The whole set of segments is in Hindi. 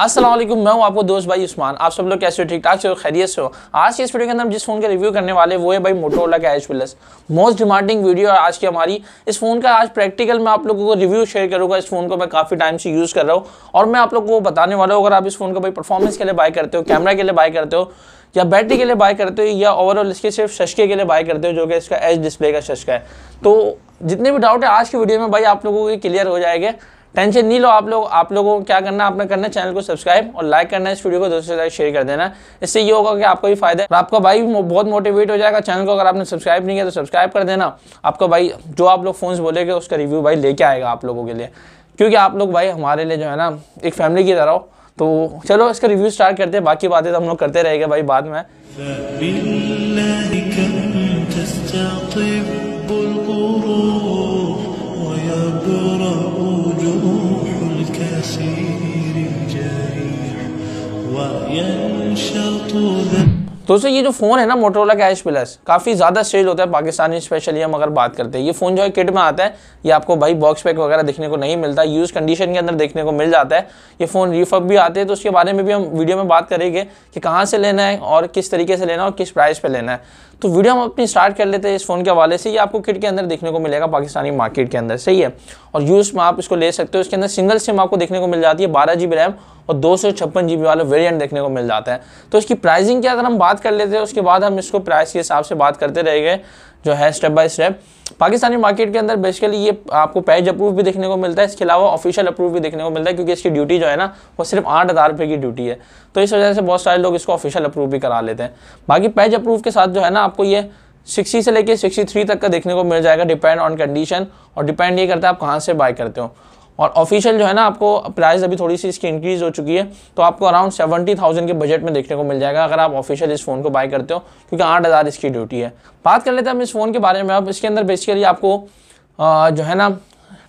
असलम मैं हूं आपको दोस्त भाई उस्मान आप सब लोग कैसे हो ठीक ठाक से हो खैरियत से हो आज की इस वीडियो के अंदर हम जिस फ़ोन का रिव्यू करने वाले वो है भाई मोटोला का edge plus most demanding video है आज की हमारी इस फ़ोन का आज प्रैक्टिकल मैं आप लोगों को रिव्यू शेयर करूँगा इस फ़ोन को मैं काफ़ी टाइम से यूज़ कर रहा हूँ और मैं आप लोगों को बताने वाला हूँ अगर आप इस फ़ोन को भाई परफॉर्मेंस के लिए बाय करते हो कैमरा के लिए बाय करते हो या बैटरी के लिए बाय करते हो या ओवरऑल इसके सिर्फ शशके के लिए बाय करते हो जो कि इसका एच डिस्प्ले का शशका है तो जितने भी डाउट है आज की वीडियो में भाई आप लोगों के क्लियर हो जाएगा टेंशन नहीं लो आप लोग आप लोगों को क्या करना आपने करना चैनल को सब्सक्राइब और लाइक करना इस वीडियो को दोस्तों के साथ शेयर कर देना इससे ये होगा कि आपको भी फायदा है और आपका भाई बहुत मोटिवेट हो जाएगा चैनल को अगर आपने सब्सक्राइब नहीं किया तो सब्सक्राइब कर देना आपका भाई जो आप लोग फ़ोन बोलेगे उसका रिव्यू भाई लेके आएगा आप लोगों के लिए क्योंकि आप लोग भाई हमारे लिए जो है ना एक फैमिली की तरह हो तो चलो इसका रिव्यू स्टार्ट करते हैं बाकी बातें तो हम लोग करते रहेंगे भाई बाद में दोस्तों ये जो फ़ोन है ना मोटरोला कैश प्लस काफ़ी ज़्यादा सेल होता है पाकिस्तानी स्पेशली हम अगर बात करते हैं ये फ़ोन जो है किट में आता है ये आपको भाई बॉक्स पैक वगैरह देखने को नहीं मिलता यूज़ कंडीशन के अंदर देखने को मिल जाता है ये फ़ोन रिफर्ब भी आते हैं तो उसके बारे में भी हम वीडियो में बात करेंगे कि कहाँ से लेना है और किस तरीके से लेना है और किस प्राइस पे लेना है तो वीडियो हम अपनी स्टार्ट कर लेते हैं इस फ़ोन के हवाले से ये आपको किट के अंदर देखने को मिलेगा पाकिस्तानी मार्केट के अंदर सही है और यूज़ में आप इसको ले सकते हो इसके अंदर सिंगल सिम आपको देखने को मिल जाती है बारह जी रैम और दो सौ छप्पन जी वाला वेरियंट देखने को मिल जाता है तो इसकी प्राइसिंग की अगर हम बात कर लेते हैं उसके बाद हम इसको प्राइस के हिसाब से बात करते रहेंगे जो है step by step Pakistani market के अंदर बेसिकली ये आपको पैज अप्रूव भी देखने को मिलता है इसके अलावा ऑफिशियल अप्रूव भी देखने को मिलता है क्योंकि इसकी ड्यूटी जो है ना वो सिर्फ आठ हज़ार रुपये की ड्यूटी है तो इस वजह से बहुत सारे लोग इसको ऑफिशियल अप्रूव भी करा लेते हैं बाकी पैज अप्रूव के साथ जो है ना आपको ये सिक्सटी से लेकर सिक्सटी थ्री तक का देखने को मिल जाएगा डिपेंड ऑन कंडीशन और डिपेंड ये करता है आप कहाँ से बाय करते हो और ऑफिशियल जो है ना आपको प्राइस अभी थोड़ी सी इसकी इंक्रीज़ हो चुकी है तो आपको अराउंड सेवेंटी थाउजेंड के बजट में देखने को मिल जाएगा अगर आप ऑफिशियल इस फ़ोन को बाय करते हो क्योंकि आठ हज़ार इसकी ड्यूटी है बात कर लेते हैं हम इस फ़ोन के बारे में अब इसके अंदर बेसिकली आपको आ, जो है ना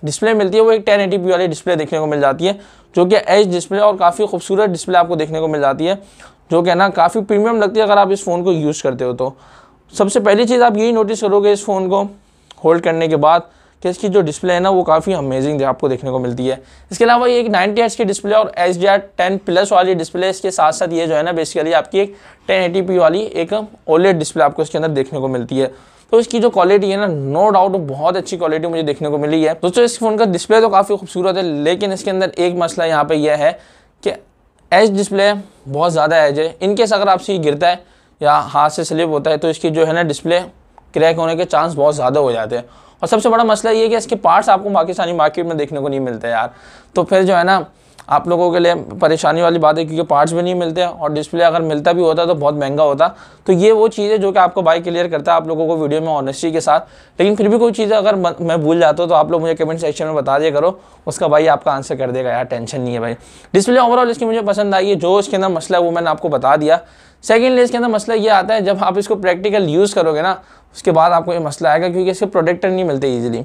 डिस्प्ले मिलती है वो एक टेन एटी पी वाली डिस्प्ले देखने को मिल जाती है जो कि एच डिस्प्ले और काफ़ी खूबसूरत डिस्प्ले आपको देखने को मिल जाती है जो कि ना काफ़ी प्रीमियम लगती है अगर आप इस फ़ोन को यूज़ करते हो तो सबसे पहली चीज़ आप यही नोटिस करोगे इस फ़ोन को होल्ड करने के बाद कि इसकी जो डिस्प्ले है ना वो काफ़ी अमेजिंग आपको देखने को मिलती है इसके अलावा ये एक नाइनटी एच की डिस्प्ले और H D R ten plus वाली डिस्प्ले इसके साथ साथ ये जो है ना बेसिकली आपकी एक टेन पी वाली एक ओलेट डिस्प्ले आपको इसके अंदर देखने को मिलती है तो इसकी जो क्वालिटी है ना नो डाउट बहुत अच्छी क्वालिटी मुझे देखने को मिली है दोस्तों इस फ़ोन का डिस्प्ले तो काफ़ी खूबसूरत है लेकिन इसके अंदर एक मसला यहाँ पर यह है कि एच डिस्प्ले बहुत ज़्यादा एज है इनकेस अगर आपसे गिरता है या हाथ से स्लिप होता है तो इसकी जो है ना डिस्प्ले क्रैक होने के चांस बहुत ज़्यादा हो जाते हैं और सबसे बड़ा मसला ये है कि इसके पार्ट्स आपको पाकिस्तानी मार्केट में देखने को नहीं मिलते यार तो फिर जो है ना आप लोगों के लिए परेशानी वाली बात है क्योंकि पार्ट्स भी नहीं मिलते और डिस्प्ले अगर मिलता भी होता तो बहुत महंगा होता तो ये वो चीज़ है जो कि आपको बाई क्लियर करता है आप लोगों को वीडियो में ऑनेस्टी के साथ लेकिन फिर भी कोई चीज़ अगर मैं भूल जाता हूँ तो आप लोग मुझे कमेंट सेक्शन में बता दिया करो उसका भाई आपका आंसर कर देगा यार टेंशन नहीं है भाई डिस्प्ले ओवरऑल इसकी मुझे पसंद आई है जो इसके अंदर मसला है वो मैंने आपको बता दिया सेकेंडली इसके अंदर मसला ये आता है जब आप इसको प्रैक्टिकल यूज़ करोगे ना उसके बाद आपको ये मसला आएगा क्योंकि इसके प्रोडक्टर नहीं मिलते ईजिली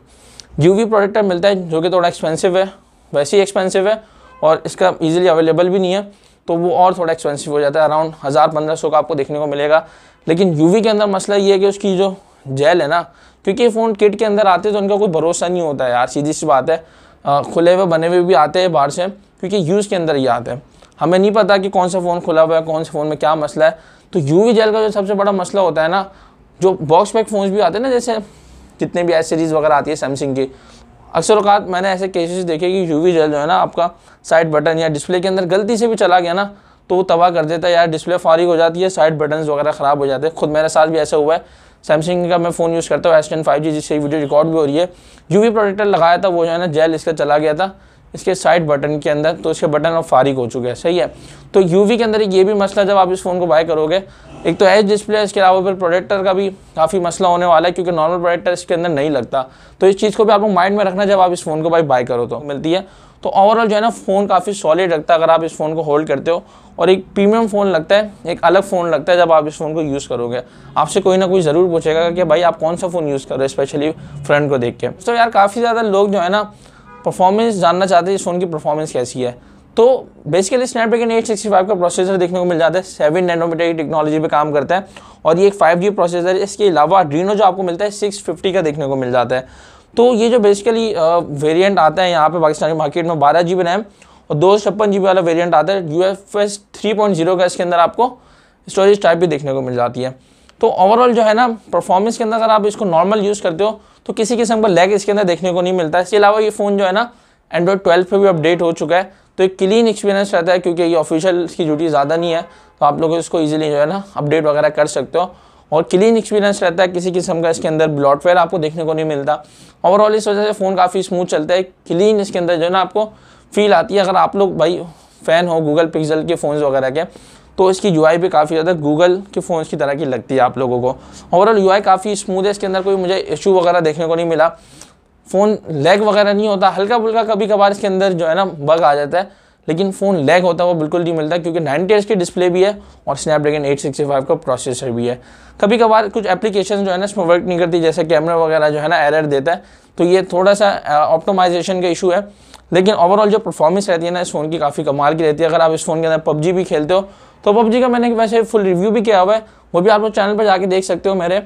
यूवी प्रोडक्टर मिलता है जो कि थोड़ा एक्सपेंसिव है वैसे ही एक्सपेंसिव है और इसका ईजिली अवेलेबल भी नहीं है तो वो और थोड़ा एक्सपेंसिव हो जाता है अराउंड हज़ार पंद्रह सौ का आपको देखने को मिलेगा लेकिन यूवी के अंदर मसला ये है कि उसकी जो जेल है ना क्योंकि फ़ोन किट के अंदर आते हैं तो उनका कोई भरोसा नहीं होता है यार सीधी सी बात है आ, खुले हुए बने हुए भी आते हैं बाहर से क्योंकि यूज़ के अंदर ही आते हैं हमें नहीं पता कि कौन सा फ़ोन खुला हुआ है कौन से फ़ोन में क्या मसला है तो यू जेल का जो सबसे बड़ा मसला होता है ना जो बॉक्स पैक फोन भी आते हैं ना जैसे जितने भी सीरीज वगैरह आती है सैमसंग की अक्सर अवकात मैंने ऐसे केसेस देखे कि यू जल जो है ना आपका साइड बटन या डिस्प्ले के अंदर गलती से भी चला गया ना तो वो तबाह कर देता है यार डिस्प्ले फारिग हो जाती है साइड बटन वगैरह ख़राब हो जाते हैं खुद मेरे साथ भी ऐसा हुआ है सैमसंग का मैं फ़ोन यूज़ करता हूँ एस टेन फाइव जी जिससे वीडियो रिकॉर्ड भी हो रही है वी प्रोटेक्टर लगाया था वो जो है ना जेल इसका चला गया था इसके साइड बटन के अंदर तो इसके बटन अब फारिग हो चुके हैं सही है तो यू के अंदर ये भी मसला जब आप इस फ़ोन को बाय करोगे एक तो एज डिस्प्ले इसके अलावा फिर प्रोडक्टर का भी काफ़ी मसला होने वाला है क्योंकि नॉर्मल प्रोडक्टर इसके अंदर नहीं लगता तो इस चीज़ को भी आप लोग माइंड में रखना जब आप इस फ़ोन को भाई बाय करो तो मिलती है तो ओवरऑल जो है ना फ़ोन काफ़ी सॉलिड लगता है अगर आप इस फ़ोन को होल्ड करते हो और एक प्रीमियम फ़ोन लगता है एक अलग फ़ोन लगता है जब आप इस फ़ोन को यूज़ करोगे आपसे कोई ना कोई ज़रूर पूछेगा कि भाई आप कौन सा फ़ोन यूज़ कर रहे हो स्पेशली फ्रंट को देख के तो यार काफ़ी ज़्यादा लोग जो है ना परफॉर्मेंस जानना चाहते हैं इस फ़ोन की परफॉर्मेंस कैसी है तो बेसिकली स्नैपड्रैगन 865 का प्रोसेसर देखने को मिल जाता है सेवन नैनोमीटर की टेक्नोलॉजी पे काम करता है और ये एक 5G प्रोसेसर है इसके अलावा ड्रीनो जो आपको मिलता है 650 का देखने को मिल जाता है तो ये जो बेसिकली वेरिएंट आता है यहाँ पे पाकिस्तानी मार्केट में बारह जी रैम और दो छप्पन वाला वेरियंट आता है यू एफ एस का इसके अंदर आपको स्टोरेज टाइप भी देखने को मिल जाती है तो ओवरऑल जो है ना परफॉर्मेंस के अंदर अगर आप इसको नॉर्मल यूज़ करते हो तो किसी किस्म का लैग इसके अंदर देखने को नहीं मिलता इसके अलावा ये फ़ोन जो है ना एंड्रॉयड ट्वेल्व पर भी अपडेट हो चुका है तो एक क्लीन एक्सपीरियंस रहता है क्योंकि ये ऑफिशियल की ड्यूटी ज़्यादा नहीं है तो आप लोग इसको ईजिली जो है ना अपडेट वगैरह कर सकते हो और क्लीन एक्सपीरियंस रहता है किसी किस्म का इसके अंदर ब्लॉटवेयर आपको देखने को नहीं मिलता ओवरऑल इस वजह से फ़ोन काफ़ी स्मूथ चलता है क्लीन इसके अंदर जो है ना आपको फील आती है अगर आप लोग भाई फ़ैन हो गूगल पिक्सल के फ़ोन वगैरह के तो इसकी यू भी काफ़ी ज़्यादा गूगल के फ़ोन की तरह की लगती है आप लोगों को ओवरऑल यू काफ़ी स्मूथ है इसके अंदर कोई मुझे इशू वगैरह देखने को नहीं मिला फ़ोन लैग वगैरह नहीं होता हल्का फुल्का कभी कभार इसके अंदर जो है ना बग आ जाता है लेकिन फ़ोन लैग होता है वो बिल्कुल नहीं मिलता क्योंकि नाइनटी एच की डिस्प्ले भी है और स्नैपड्रैगन 865 का प्रोसेसर भी है कभी कभार कुछ एप्लीकेशन जो है ना इसमें वर्क नहीं करती जैसे कैमरा वगैरह जो है ना एरर देता है तो ये थोड़ा सा ऑप्टोमाइजेशन का इशू है लेकिन ओवरऑल जो परफॉर्मेंस रहती है ना इस फ़ोन की काफ़ी कमाल की रहती है अगर आप इस फ़ोन के अंदर पबजी भी खेलते हो तो पबजी का मैंने वैसे फुल रिव्यू भी किया हुआ है वो भी आप लोग चैनल पर जाके देख सकते हो मेरे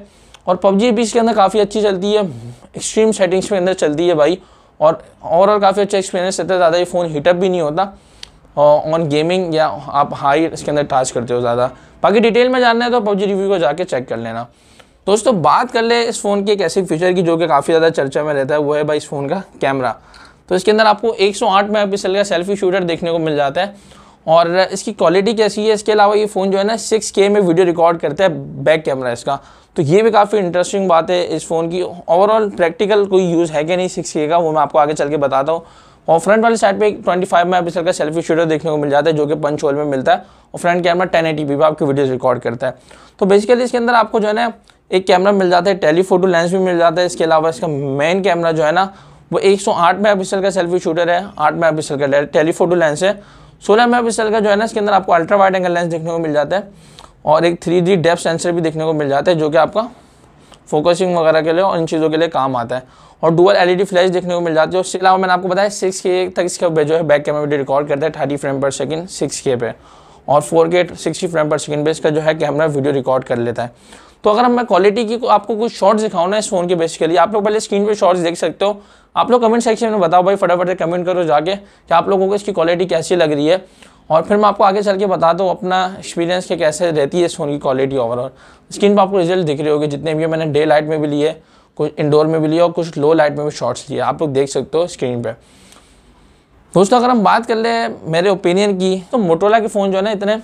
और पबजी भी इसके अंदर काफ़ी अच्छी चलती है एक्सट्रीम सेटिंग्स के अंदर चलती है भाई और ओवरऑल काफ़ी अच्छा एक्सपीरियंस रहता है ज़्यादा ये फ़ोन हीटअप भी नहीं होता ऑन गेमिंग या आप हाई इसके अंदर टास्क करते हो ज़्यादा बाकी डिटेल में जानना है तो पबजी रिव्यू को जाके चेक कर लेना दोस्तों बात कर ले इस फ़ोन के एक ऐसे फीचर की जो कि काफ़ी ज़्यादा चर्चा में रहता है वो है भाई इस फ़ोन का कैमरा तो इसके अंदर आपको 108 आठ का सेल्फी शूटर देखने को मिल जाता है और इसकी क्वालिटी कैसी है इसके अलावा ये फ़ोन जो है ना सिक्स के में वीडियो रिकॉर्ड करता है बैक कैमरा इसका तो ये भी काफ़ी इंटरेस्टिंग बात है इस फ़ोन की ओवरऑल प्रैक्टिकल कोई यूज़ है कि नहीं सिक्स के का वो मैं आपको आगे चल के बताता हूँ और फ्रंट वाले साइड पे एक 25 मेगापिक्सल का सेल्फी शूटर देखने को मिल जाता है जो कि पंच होल में मिलता है और front camera ten eighty p आपकी वीडियोज़ रिकॉर्ड करता है तो बेसिकली इसके अंदर आपको जो है ना एक कैमरा मिल जाता है टेलीफोटो लेंस भी मिल जाता है इसके अलावा इसका मेन कैमरा जो है ना वो एक सौ आठ मेगापिक्सल का सेल्फी शूटर है आठ मेगापिक्सल का टेलीफोटो लेंस है सोलह मेगापिक्सल का जो है ना इसके अंदर आपको अल्ट्रा वाइड एंगल लेंस देखने को मिल जाता है और एक थ्री डी डेप सेंसर भी देखने को मिल जाता है जो कि आपका फोकसिंग वगैरह के लिए और इन चीज़ों के लिए काम आता है और डुअल एलईडी फ्लैश देखने को मिल जाती है उसके अलावा मैंने आपको बताया सिक्स के तक इसका जो है बैक कैमरा वीडियो रिकॉर्ड करता है thirty frame per second six के पे और फोर के सिक्सटी फ्रेम पर सेकेंड पे इसका जो है कैमरा वीडियो रिकॉर्ड कर लेता है तो अगर मैं क्वालिटी की आपको कुछ शॉर्ट्स दिखाऊँ ना इस फोन के बेसिकली आप लोग पहले स्क्रीन पर शॉर्ट्स देख सकते हो आप लोग कमेंट सेक्शन में बताओ भाई फटाफट से कमेंट करो जाके कि आप लोगों को इसकी क्वालिटी कैसी लग रही है और फिर मैं आपको आगे चल के बता दूँ अपना एक्सपीरियंस के कैसे रहती है इस फ़ोन की क्वालिटी ओवरऑल स्क्रीन पर आपको रिजल्ट दिख रहे होगी जितने भी मैंने डे लाइट में भी लिए कुछ इंडोर में भी लिए और कुछ लो लाइट में भी शॉट्स लिए आप लोग देख सकते हो स्क्रीन पर दोस्तों अगर हम बात कर लें मेरे ओपिनियन की तो मोटोला के फ़ोन जो है ना इतने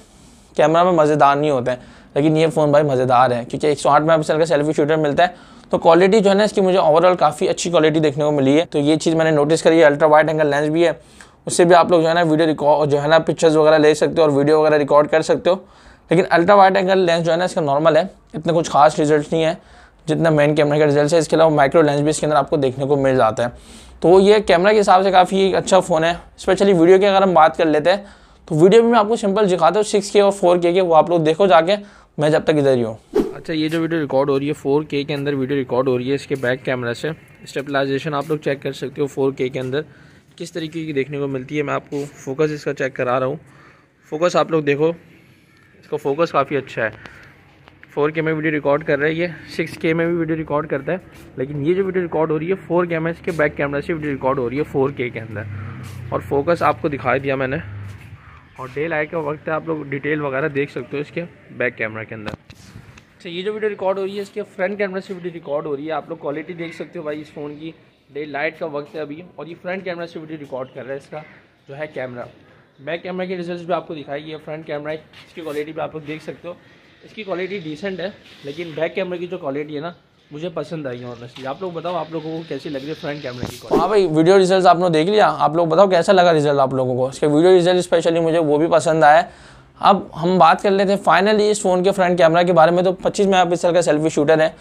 कैमरा में मज़ेदार नहीं होते हैं लेकिन ये फ़ोन भाई मज़ेदार है क्योंकि एक सौ आठ मेगापिक्सल का सेल्फी शूटर मिलता है तो क्वालिटी जो है ना इसकी मुझे ओवरऑल काफ़ी अच्छी क्वालिटी देखने को मिली है तो ये चीज़ मैंने नोटिस करी है अल्ट्रा वाइड एंगल लेंस भी है उससे भी आप लोग जो है ना वीडियो रिकॉर्ड जो है ना पिक्चर्स वगैरह ले सकते हो और वीडियो वगैरह रिकॉर्ड कर सकते हो लेकिन अल्ट्रा वाइट एंगल लेंस जो है ना इसका नॉर्मल है इतना कुछ खास रिजल्ट नहीं है जितना मेन कैमरा का रिजल्ट है इसके अलावा माइक्रो लेंस भी इसके अंदर आपको देखने को मिल जाता है तो ये कैमरा के हिसाब से काफ़ी अच्छा फ़ोन है स्पेशली वीडियो की अगर हम बात कर लेते हैं तो वीडियो में मैं आपको सिंपल दिखाता हूँ सिक्स के और फोर के वो आप लोग देखो जाके मैं जब तक इधर ही हूँ अच्छा ये जो वीडियो रिकॉर्ड हो रही है फोर के अंदर वीडियो रिकॉर्ड हो रही है इसके बैक कैमरा से स्टेबलाइजेशन आप लोग चेक कर सकते हो फोर के अंदर किस तरीके की देखने को मिलती है मैं आपको फोकस इसका चेक करा रहा हूँ फोकस आप लोग देखो इसका फोकस काफ़ी अच्छा है फोर के में वीडियो रिकॉर्ड कर रहा है ये सिक्स के में भी वीडियो रिकॉर्ड करता है लेकिन ये जो वीडियो रिकॉर्ड हो रही है फोर कैमरा के बैक कैमरा से वीडियो रिकॉर्ड हो रही है फोर के के अंदर और फोकस आपको दिखाई दिया मैंने और डे लाइट का वक्त है आप लोग डिटेल वगैरह देख सकते हो इसके बैक कैमरा के अंदर अच्छा ये जो वीडियो रिकॉर्ड हो रही है इसके फ्रंट कैमरा से वीडियो रिकॉर्ड हो रही है आप लोग क्वालिटी देख सकते हो भाई इस फ़ोन की डे लाइट का वक्त है अभी और ये फ्रंट कैमरा से वीडियो रिकॉर्ड कर रहा है इसका जो है कैमरा बैक कैमरा के रिजल्ट भी आपको दिखाई ये फ्रंट कैमरा है इसकी क्वालिटी भी आप लोग देख सकते हो इसकी क्वालिटी डिसेंट है लेकिन बैक कैमरा की जो क्वालिटी है ना मुझे पसंद आई ऑनेस्टली आप लोग बताओ आप लोगों को कैसी लग रही है फ्रंट कैमरा की हाँ भाई वीडियो रिजल्ट आपने देख लिया आप लोग बताओ कैसा लगा रिजल्ट आप लोगों को इसके वीडियो रिजल्ट स्पेशली मुझे वो भी पसंद आया अब हम बात कर लेते हैं फाइनली इस फ़ोन के फ्रंट कैमरा के बारे में तो 25 मेगापिक्सल का सेल्फी शूटर है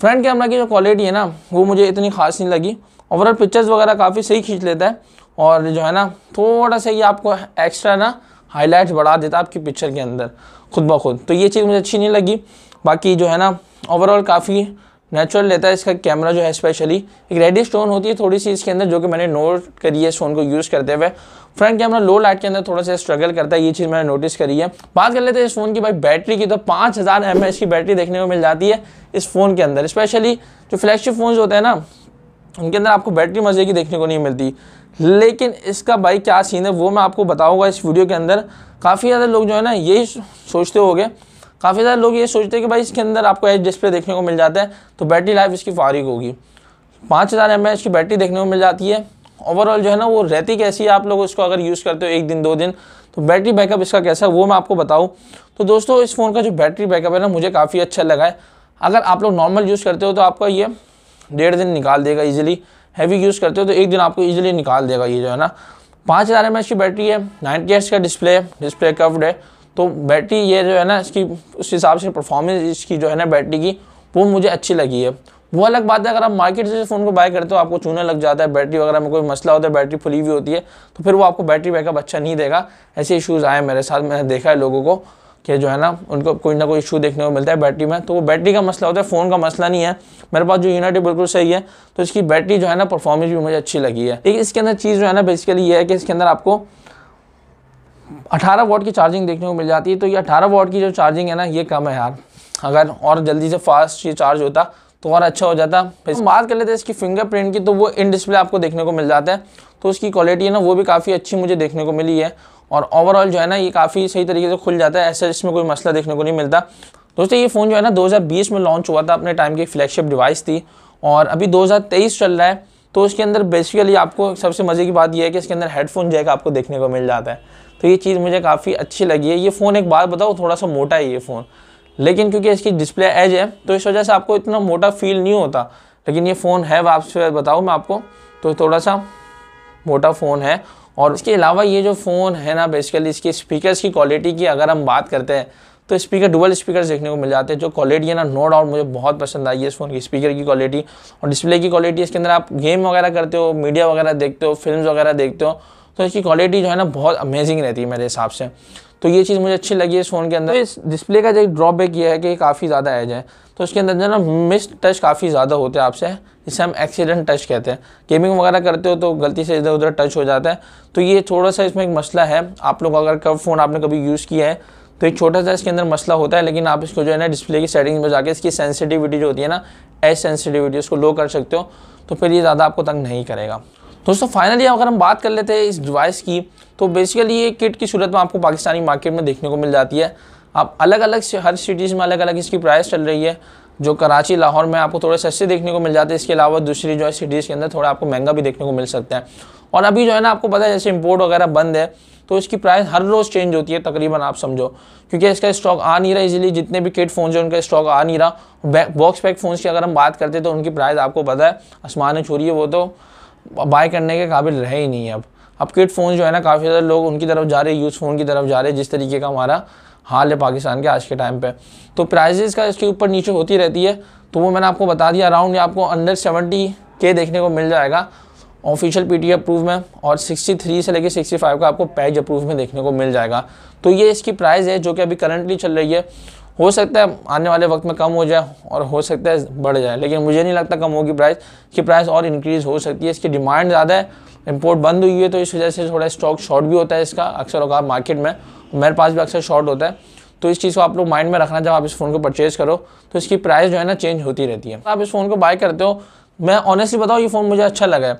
फ्रंट कैमरा की जो क्वालिटी है ना वो मुझे इतनी खास नहीं लगी ओवरऑल पिक्चर्स वगैरह काफ़ी सही खींच लेता है और जो है ना थोड़ा सा ये आपको एक्स्ट्रा ना हाईलाइट्स बढ़ा देता है आपकी पिक्चर के अंदर खुद ब खुद तो ये चीज़ मुझे अच्छी नहीं लगी बाकी जो है ना ओवरऑल काफ़ी नेचुरल लेता है इसका कैमरा जो है स्पेशली एक रेडी स्टोन होती है थोड़ी सी इसके अंदर जो कि मैंने नोट करी है स्टोन को यूज़ करते हुए फ्रंट कैमरा लो लाइट के अंदर थोड़ा सा स्ट्रगल करता है ये चीज़ मैंने नोटिस करी है बात कर लेते हैं इस फ़ोन की भाई बैटरी की तो पाँच हज़ार एम एच की बैटरी देखने को मिल जाती है इस फ़ोन के अंदर स्पेशली जो फ्लैगशिप फ़ोन होते हैं ना उनके अंदर आपको बैटरी मज़े की देखने को नहीं मिलती लेकिन इसका भाई क्या सीन है वो मैं आपको बताऊँगा इस वीडियो के अंदर काफ़ी ज़्यादा लोग जो है ना यही सोचते हो गए काफ़ी सारे लोग ये सोचते हैं कि भाई इसके अंदर आपको एच डिस्प्ले देखने को मिल जाता है तो बैटरी लाइफ इसकी फारिग होगी पाँच हज़ार एम की बैटरी देखने को मिल जाती है ओवरऑल जो है ना वो रहती कैसी है आप लोग इसको अगर यूज़ करते हो एक दिन दो दिन तो बैटरी बैकअप इसका कैसा है वो मैं आपको बताऊँ तो दोस्तों इस फ़ोन का जो बैटरी बैकअप है ना मुझे काफ़ी अच्छा लगा है अगर आप लोग नॉर्मल यूज़ करते हो तो आपका ये डेढ़ दिन निकाल देगा ईजिली हैवी यूज़ करते हो तो एक दिन आपको ईजिली निकाल देगा ये जो है ना पाँच हज़ार एम की बैटरी है नाइन्टी एच का डिस्प्ले है डिस्प्ले कव्ड है तो बैटरी ये जो है ना इसकी उस हिसाब से परफॉर्मेंस इसकी जो है ना बैटरी की वो मुझे अच्छी लगी है वो अलग बात है अगर आप मार्केट से फ़ोन को बाय करते हो आपको चूना लग जाता है बैटरी वगैरह में कोई मसला होता है बैटरी फुली हुई होती है तो फिर वो आपको बैटरी बैकअप अच्छा नहीं देगा ऐसे इशूज़ आए मेरे साथ मैंने देखा है लोगों को कि जो है ना उनको कोई ना कोई इशू देखने को मिलता है बैटरी में तो वो बैटरी का मसला होता है फ़ोन का मसला नहीं है मेरे पास जो यूनिट है बिल्कुल सही है तो इसकी बैटरी जो है ना परफॉर्मेंस भी मुझे अच्छी लगी है लेकिन इसके अंदर चीज़ जो है ना बेसिकली ये है कि इसके अंदर आपको 18 वॉट की चार्जिंग देखने को मिल जाती है तो ये 18 वॉट की जो चार्जिंग है ना ये कम है यार अगर और जल्दी से फास्ट ये चार्ज होता तो और अच्छा हो जाता फिर बात कर लेते हैं इसकी फिंगरप्रिंट की तो वो इन डिस्प्ले आपको देखने को मिल जाता है तो उसकी क्वालिटी है ना वो भी काफ़ी अच्छी मुझे देखने को मिली है और ओवरऑल जो है ना ये काफ़ी सही तरीके से खुल जाता है ऐसे इसमें कोई मसला देखने को नहीं मिलता दोस्तों ये फ़ोन जो है ना 2020 में लॉन्च हुआ था अपने टाइम की फ्लैगशिप डिवाइस थी और अभी 2023 चल रहा है तो उसके अंदर बेसिकली आपको सबसे मज़े की बात यह है कि इसके अंदर हेडफोन जैक आपको देखने को मिल जाता है तो ये चीज़ मुझे काफ़ी अच्छी लगी है ये फ़ोन एक बार बताओ थोड़ा सा मोटा है ये फ़ोन लेकिन क्योंकि इसकी डिस्प्ले एज है तो इस वजह से आपको इतना मोटा फील नहीं होता लेकिन ये फ़ोन है आपसे बताओ मैं आपको तो थोड़ा सा मोटा फ़ोन है और इसके अलावा ये जो फ़ोन है ना बेसिकली इसकी स्पीकर्स की क्वालिटी की अगर हम बात करते हैं तो स्पीकर डुबल स्पीकर देखने को मिल जाते हैं जो क्वालिटी है ना नो डाउट मुझे बहुत पसंद आई है इस फ़ोन की स्पीकर की क्वालिटी और डिस्प्ले की क्वालिटी इसके अंदर आप गेम वगैरह करते हो मीडिया वगैरह देखते हो फिल्म वगैरह देखते हो तो इसकी क्वालिटी जो है ना बहुत अमेजिंग रहती है मेरे हिसाब से तो ये चीज़ मुझे अच्छी लगी है इस फ़ोन के अंदर तो इस डिस्प्ले का जो ड्रॉबैक ये है कि काफ़ी ज़्यादा एज है तो उसके अंदर जो है ना मिस टच काफ़ी ज़्यादा होते हैं आपसे जिसे हम एक्सीडेंट टच कहते हैं गेमिंग वगैरह करते हो तो गलती से इधर उधर टच हो जाता है तो ये थोड़ा सा इसमें एक मसला है आप लोग अगर कब फ़ोन आपने कभी यूज़ किया है तो एक छोटा सा इसके अंदर मसला होता है लेकिन आप इसको जो है ना डिस्प्ले की सेटिंग्स में जाके इसकी सेंसिटिविटी जो होती है ना एज सेंसिटिविटी उसको लो कर सकते हो तो फिर ये ज़्यादा आपको तंग नहीं करेगा दोस्तों फाइनली अगर हम बात कर लेते हैं इस डिवाइस की तो बेसिकली ये किट की सूरत में आपको पाकिस्तानी मार्केट में देखने को मिल जाती है आप अलग अलग हर सिटीज़ में अलग अलग इसकी प्राइस चल रही है जो कराची लाहौर में आपको थोड़े सस्ते देखने को मिल जाते हैं इसके अलावा दूसरी जो है सिटीज़ के अंदर थोड़ा आपको महंगा भी देखने को मिल सकता है और अभी जो है ना आपको पता है जैसे इम्पोर्ट वगैरह बंद है तो इसकी प्राइस हर रोज़ चेंज होती है तकरीबन आप समझो क्योंकि इसका स्टॉक आ नहीं रहा इजीली जितने भी किट फ़ोन हैं उनका स्टॉक आ नहीं रहा बॉक्स पैक फ़ोन्स की अगर हम बात करते हैं तो उनकी प्राइस आपको पता है आसमान छोरी है वो तो बाय करने के काबिल रहे ही नहीं है अब अब किट फ़ोन जो है ना काफ़ी ज़्यादा लोग उनकी तरफ जा रहे हैं यूज़ फ़ोन की तरफ जा रहे हैं जिस तरीके का हमारा हाल है पाकिस्तान के आज के टाइम पर तो प्राइजेज़ का इसके ऊपर नीचे होती रहती है तो वो मैंने आपको बता दिया अराउंड आपको अंडर सेवेंटी के देखने को मिल जाएगा ऑफिशियल पी टी अप्रूव में और 63 से लेके 65 का आपको पैज अप्रूव में देखने को मिल जाएगा तो ये इसकी प्राइस है जो कि अभी करंटली चल रही है हो सकता है आने वाले वक्त में कम हो जाए और हो सकता है बढ़ जाए लेकिन मुझे नहीं लगता कम होगी प्राइस की प्राइस और इंक्रीज़ हो सकती है इसकी डिमांड ज़्यादा है इम्पोर्ट बंद हुई है तो इस वजह से थोड़ा स्टॉक शॉर्ट भी होता है इसका अक्सर होगा मार्केट में मेरे पास भी अक्सर शॉर्ट होता है तो इस चीज़ को आप लोग माइंड में रखना जब आप इस फ़ोन को परचेज़ करो तो इसकी प्राइस जो है ना चेंज होती रहती है आप इस फ़ोन को बाय करते हो मैं ऑनेस्टली बताऊँ ये फ़ोन मुझे अच्छा लगा है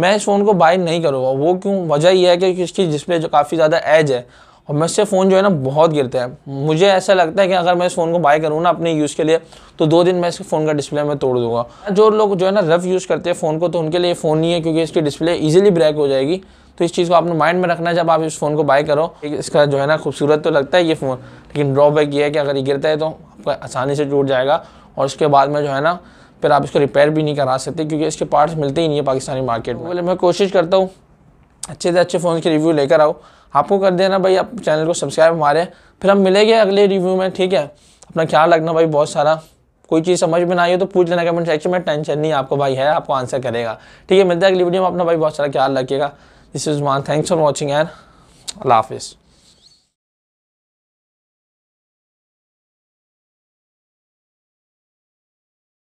मैं इस फ़ोन को बाई नहीं करूँगा वो क्यों वजह यह है कि इसकी डिस्प्ले जो काफ़ी ज़्यादा एज है और मैं इससे फ़ोन जो है ना बहुत गिरता है मुझे ऐसा लगता है कि अगर मैं इस फ़ोन को बाय करूँ ना अपने यूज़ के लिए तो दो दिन मैं इस फ़ोन का डिस्प्ले मैं तोड़ दूंगा जो लोग जो है ना रफ यूज़ करते हैं फ़ोन को तो उनके लिए फ़ोन नहीं है क्योंकि इसकी डिस्प्ले ईजिली ब्रेक हो जाएगी तो इस चीज़ को आपने माइंड में रखना है जब आप इस फ़ोन को बाय करो इसका जो है ना खूबसूरत तो लगता है ये फ़ोन लेकिन ड्रॉबैक ये है कि अगर ये गिरता है तो आपका आसानी से टूट जाएगा और उसके बाद में जो है ना फिर आप इसको रिपेयर भी नहीं करा सकते क्योंकि इसके पार्ट्स मिलते ही नहीं है पाकिस्तानी मार्केट में बोले मैं कोशिश करता हूँ अच्छे से अच्छे फ़ोन के रिव्यू लेकर आओ आपको कर देना भाई आप चैनल को सब्सक्राइब हमारे फिर हम मिलेंगे अगले रिव्यू में ठीक है अपना ख्याल रखना भाई बहुत सारा कोई चीज़ समझ में आई हो तो पूछ लेना कमेंट सेक्शन में टेंशन नहीं आपको भाई है आपको आंसर करेगा ठीक है मिलता है अगली वीडियो में अपना भाई बहुत सारा ख्याल रखिएगा this is Maan thanks for watching and अल्लाह हाफिज़